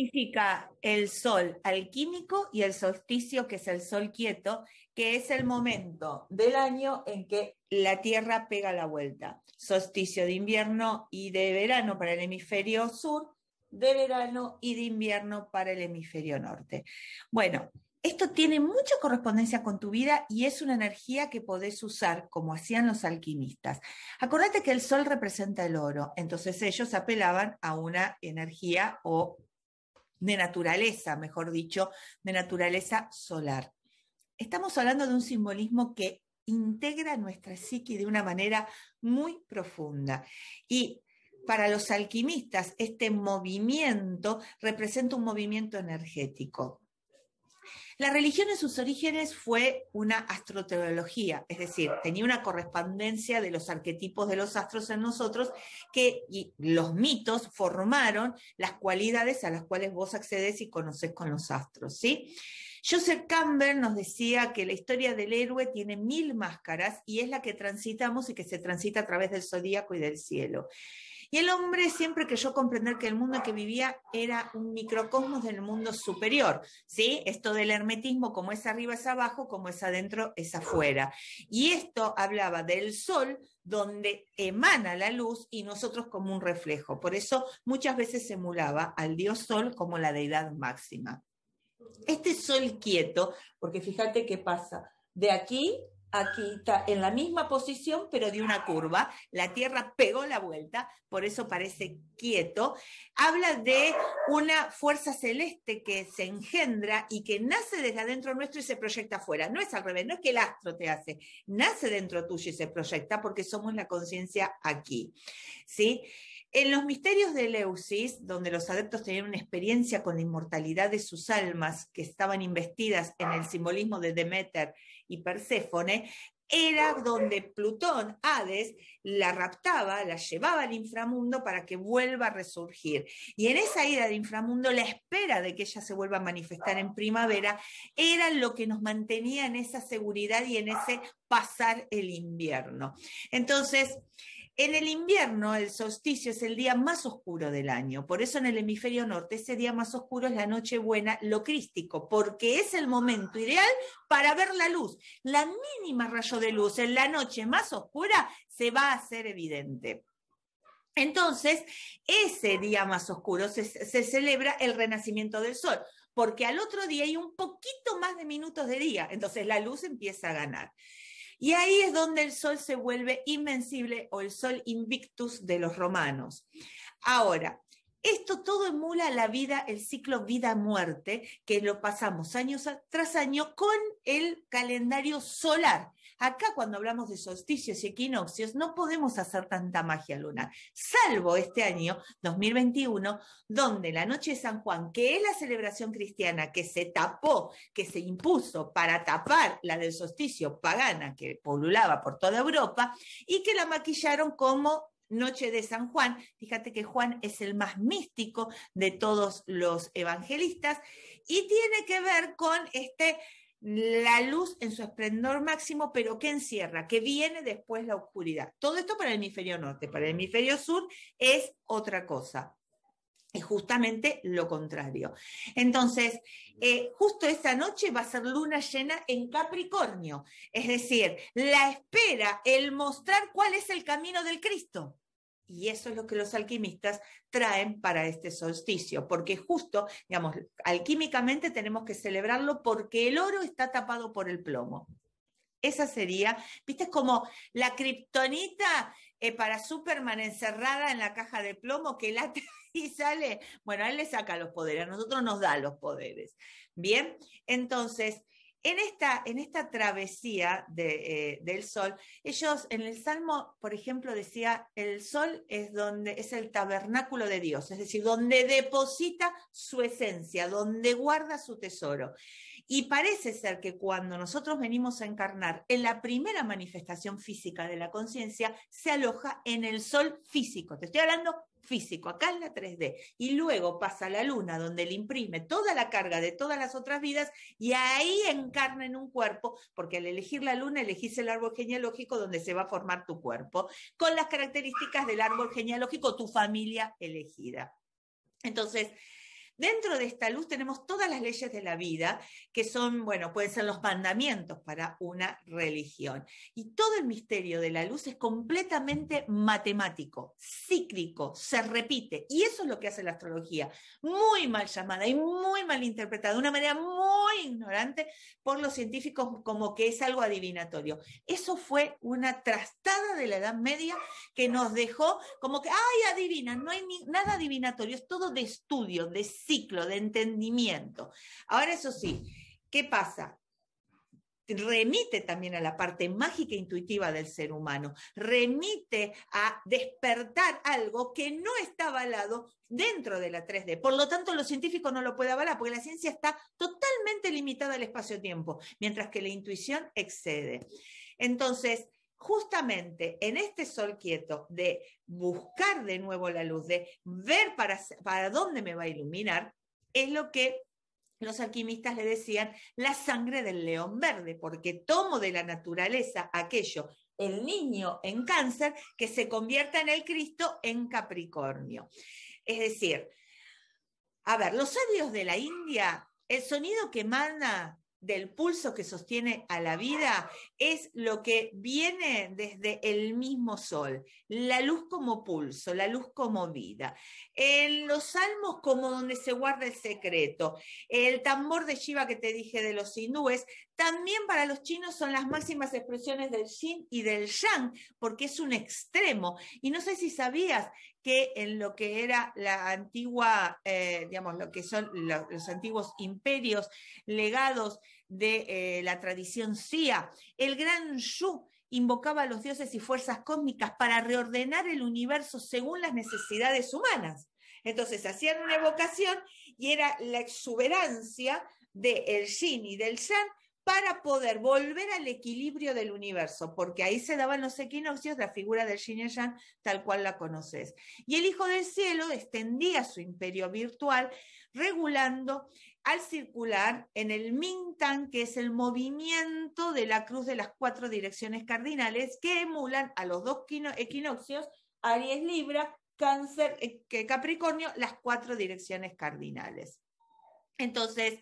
significa el sol alquímico y el solsticio, que es el sol quieto, que es el momento del año en que la Tierra pega la vuelta. Solsticio de invierno y de verano para el hemisferio sur, de verano y de invierno para el hemisferio norte. Bueno, esto tiene mucha correspondencia con tu vida y es una energía que podés usar, como hacían los alquimistas. Acordate que el sol representa el oro, entonces ellos apelaban a una energía o de naturaleza, mejor dicho, de naturaleza solar. Estamos hablando de un simbolismo que integra nuestra psique de una manera muy profunda. Y para los alquimistas, este movimiento representa un movimiento energético la religión en sus orígenes fue una astroteología, es decir, tenía una correspondencia de los arquetipos de los astros en nosotros que los mitos formaron las cualidades a las cuales vos accedes y conoces con los astros, ¿sí? Joseph Campbell nos decía que la historia del héroe tiene mil máscaras y es la que transitamos y que se transita a través del zodíaco y del cielo. Y el hombre siempre creyó comprender que el mundo en que vivía era un microcosmos del mundo superior, ¿sí? Esto del hermetismo, como es arriba es abajo, como es adentro es afuera. Y esto hablaba del sol, donde emana la luz y nosotros como un reflejo. Por eso muchas veces emulaba al dios sol como la deidad máxima. Este sol quieto, porque fíjate qué pasa, de aquí aquí está en la misma posición, pero de una curva. La Tierra pegó la vuelta, por eso parece quieto. Habla de una fuerza celeste que se engendra y que nace desde adentro nuestro y se proyecta afuera. No es al revés, no es que el astro te hace, nace dentro tuyo y se proyecta porque somos la conciencia aquí. ¿sí? En los misterios de Eleusis, donde los adeptos tenían una experiencia con la inmortalidad de sus almas que estaban investidas en el simbolismo de Demeter y Perséfone, era donde Plutón, Hades, la raptaba, la llevaba al inframundo para que vuelva a resurgir. Y en esa ida de inframundo, la espera de que ella se vuelva a manifestar en primavera era lo que nos mantenía en esa seguridad y en ese pasar el invierno. Entonces, en el invierno, el solsticio es el día más oscuro del año, por eso en el hemisferio norte ese día más oscuro es la noche buena, lo crístico, porque es el momento ideal para ver la luz. La mínima rayo de luz en la noche más oscura se va a hacer evidente. Entonces, ese día más oscuro se, se celebra el renacimiento del sol porque al otro día hay un poquito más de minutos de día, entonces la luz empieza a ganar. Y ahí es donde el sol se vuelve invencible o el sol invictus de los romanos. Ahora, esto todo emula la vida, el ciclo vida-muerte, que lo pasamos año tras año con el calendario solar. Acá cuando hablamos de solsticios y equinoccios no podemos hacer tanta magia lunar, salvo este año 2021, donde la noche de San Juan, que es la celebración cristiana que se tapó, que se impuso para tapar la del solsticio pagana que poblulaba por toda Europa y que la maquillaron como Noche de San Juan. Fíjate que Juan es el más místico de todos los evangelistas y tiene que ver con este la luz en su esplendor máximo, pero que encierra, que viene después la oscuridad. Todo esto para el hemisferio norte, para el hemisferio sur es otra cosa. Es justamente lo contrario. Entonces, eh, justo esa noche va a ser luna llena en Capricornio, es decir, la espera, el mostrar cuál es el camino del Cristo. Y eso es lo que los alquimistas traen para este solsticio, porque justo, digamos, alquímicamente tenemos que celebrarlo porque el oro está tapado por el plomo. Esa sería, viste, como la kriptonita eh, para Superman encerrada en la caja de plomo que late y sale. Bueno, él le saca los poderes, a nosotros nos da los poderes. Bien, entonces, en esta, en esta travesía eh, del sol, ellos en el Salmo, por ejemplo, decía, el sol es, donde, es el tabernáculo de Dios, es decir, donde deposita su esencia, donde guarda su tesoro. Y parece ser que cuando nosotros venimos a encarnar en la primera manifestación física de la conciencia, se aloja en el sol físico. Te estoy hablando físico, acá en la 3D. Y luego pasa a la luna, donde le imprime toda la carga de todas las otras vidas y ahí encarna en un cuerpo, porque al elegir la luna elegís el árbol genealógico donde se va a formar tu cuerpo, con las características del árbol genealógico, tu familia elegida. Entonces, Dentro de esta luz tenemos todas las leyes de la vida, que son, bueno, pueden ser los mandamientos para una religión. Y todo el misterio de la luz es completamente matemático, cíclico, se repite. Y eso es lo que hace la astrología, muy mal llamada y muy mal interpretada, de una manera muy ignorante por los científicos como que es algo adivinatorio. Eso fue una trastada de la Edad Media que nos dejó como que, ay, adivina, no hay nada adivinatorio, es todo de estudio, de ciencia ciclo de entendimiento. Ahora, eso sí, ¿qué pasa? remite también a la parte mágica e intuitiva del ser humano, remite a despertar algo que no está avalado dentro de la 3D. Por lo tanto, los científicos no lo pueden avalar porque la ciencia está totalmente limitada al espacio-tiempo, mientras que la intuición excede. Entonces, justamente en este sol quieto de buscar de nuevo la luz, de ver para, para dónde me va a iluminar, es lo que los alquimistas le decían la sangre del león verde, porque tomo de la naturaleza aquello, el niño en cáncer, que se convierta en el Cristo en Capricornio. Es decir, a ver, los sabios de la India, el sonido que emana del pulso que sostiene a la vida es lo que viene desde el mismo sol, la luz como pulso, la luz como vida. En los salmos como donde se guarda el secreto, el tambor de Shiva que te dije de los hindúes, también para los chinos son las máximas expresiones del yin y del yang, porque es un extremo. Y no sé si sabías que en lo que era la antigua, eh, digamos, lo que son los antiguos imperios legados, de eh, la tradición Sia. El gran Yu invocaba a los dioses y fuerzas cósmicas para reordenar el universo según las necesidades humanas. Entonces hacían una evocación y era la exuberancia del de yin y del yang para poder volver al equilibrio del universo, porque ahí se daban los equinoccios, la figura del yin y yang tal cual la conoces. Y el Hijo del Cielo extendía su imperio virtual regulando al circular en el Mintan, que es el movimiento de la cruz de las cuatro direcciones cardinales que emulan a los dos equinoccios, Aries Libra, Cáncer, eh, Capricornio, las cuatro direcciones cardinales. Entonces,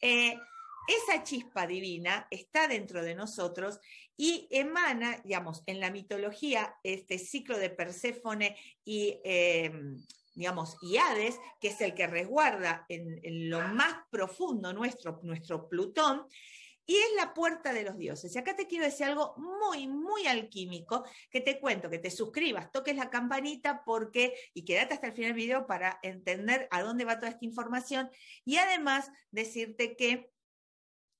eh, esa chispa divina está dentro de nosotros y emana, digamos, en la mitología, este ciclo de Perséfone y em, digamos, y Hades, que es el que resguarda en, lo más profundo nuestro, nuestro Plutón, y es la puerta de los dioses. Y acá te quiero decir algo muy, muy alquímico, que te cuento, que te suscribas, toques la campanita porque, y quédate hasta el final del video para entender a dónde va toda esta información. Y además decirte que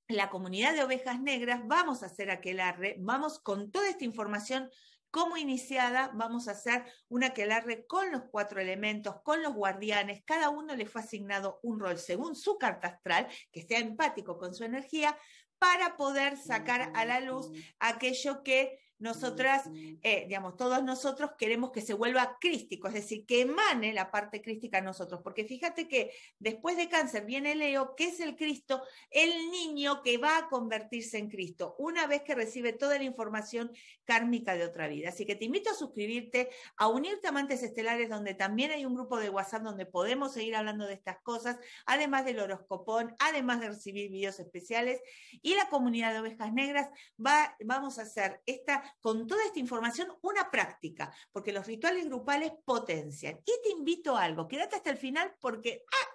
la comunidad de ovejas negras, vamos a hacer arre, vamos con toda esta información como iniciada, vamos a hacer una aquelarre con los cuatro elementos, con los guardianes. Cada uno le fue asignado un rol según su carta astral, que sea empático con su energía, para poder sacar a la luz aquello que nosotras, eh, digamos, todos nosotros queremos que se vuelva crístico, es decir, que emane la parte crística a nosotros, porque fíjate que después de cáncer viene Leo, que es el Cristo, el niño que va a convertirse en Cristo, una vez que recibe toda la información kármica de otra vida. Así que te invito a suscribirte, a unirte a Amantes Estelares, donde también hay un grupo de WhatsApp donde podemos seguir hablando de estas cosas, además del horoscopón, además de recibir videos especiales, y la comunidad de ovejas negras va, vamos a hacer esta con toda esta información una práctica, porque los rituales grupales potencian. Y te invito a algo, quédate hasta el final porque ah,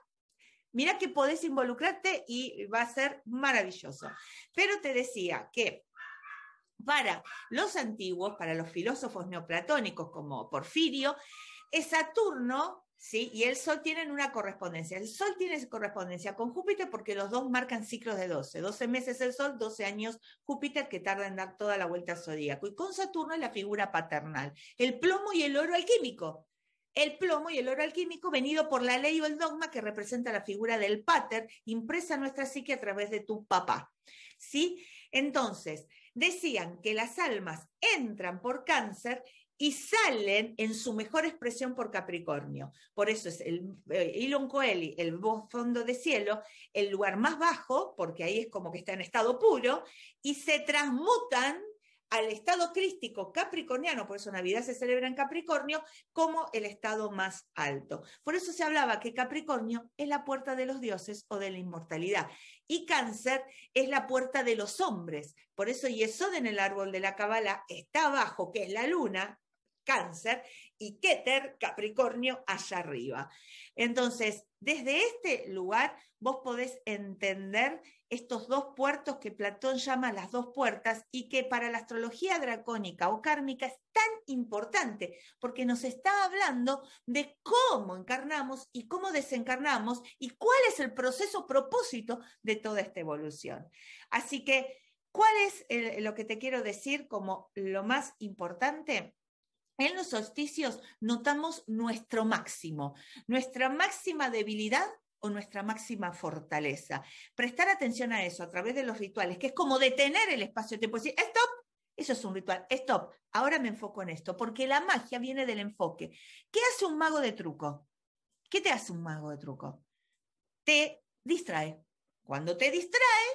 mira que podés involucrarte y va a ser maravilloso. Pero te decía que para los antiguos, para los filósofos neoplatónicos como Porfirio, es Saturno ¿sí? y el Sol tienen una correspondencia. El Sol tiene correspondencia con Júpiter porque los dos marcan ciclos de 12. 12 meses el Sol, 12 años Júpiter que tarda en dar toda la vuelta al zodíaco. Y con Saturno es la figura paternal. El plomo y el oro alquímico. El plomo y el oro alquímico venido por la ley o el dogma que representa la figura del pater impresa en nuestra psique a través de tu papá. ¿Sí? Entonces, decían que las almas entran por cáncer y salen en su mejor expresión por Capricornio. Por eso es el eh, Ilon Coeli, el fondo de cielo, el lugar más bajo, porque ahí es como que está en estado puro, y se transmutan al estado crístico capricorniano, por eso Navidad se celebra en Capricornio, como el estado más alto. Por eso se hablaba que Capricornio es la puerta de los dioses o de la inmortalidad y Cáncer es la puerta de los hombres. Por eso Yesod en el árbol de la Cabala está abajo, que es la luna, cáncer y Keter, Capricornio, allá arriba. Entonces, desde este lugar vos podés entender estos dos puertos que Platón llama las dos puertas y que para la astrología dracónica o kármica es tan importante porque nos está hablando de cómo encarnamos y cómo desencarnamos y cuál es el proceso propósito de toda esta evolución. Así que, ¿cuál es lo que te quiero decir como lo más importante? En los solsticios notamos nuestro máximo, nuestra máxima debilidad o nuestra máxima fortaleza. Prestar atención a eso a través de los rituales, que es como detener el espacio-tiempo, decir, stop, eso es un ritual, stop, ahora me enfoco en esto, porque la magia viene del enfoque. ¿Qué hace un mago de truco? ¿Qué te hace un mago de truco? Te distrae. Cuando te distrae,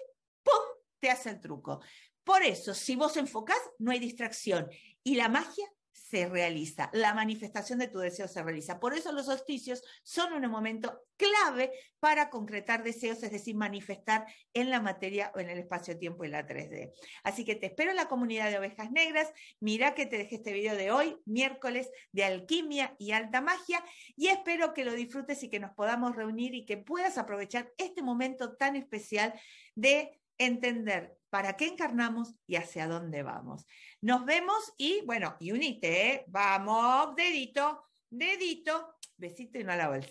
¡pum!, te hace el truco. Por eso, si vos enfocás, no hay distracción y la magia se realiza, la manifestación de tu deseo se realiza. Por eso los solsticios son un momento clave para concretar deseos, es decir, manifestar en la materia o en el espacio-tiempo y la 3D. Así que te espero en la comunidad de ovejas negras. Mira que te dejé este video de hoy, miércoles de alquimia y alta magia, y espero que lo disfrutes y que nos podamos reunir y que puedas aprovechar este momento tan especial de entender para qué encarnamos y hacia dónde vamos. Nos vemos y bueno, y unite, ¿eh? vamos, dedito, dedito, besito y no a la bolsa.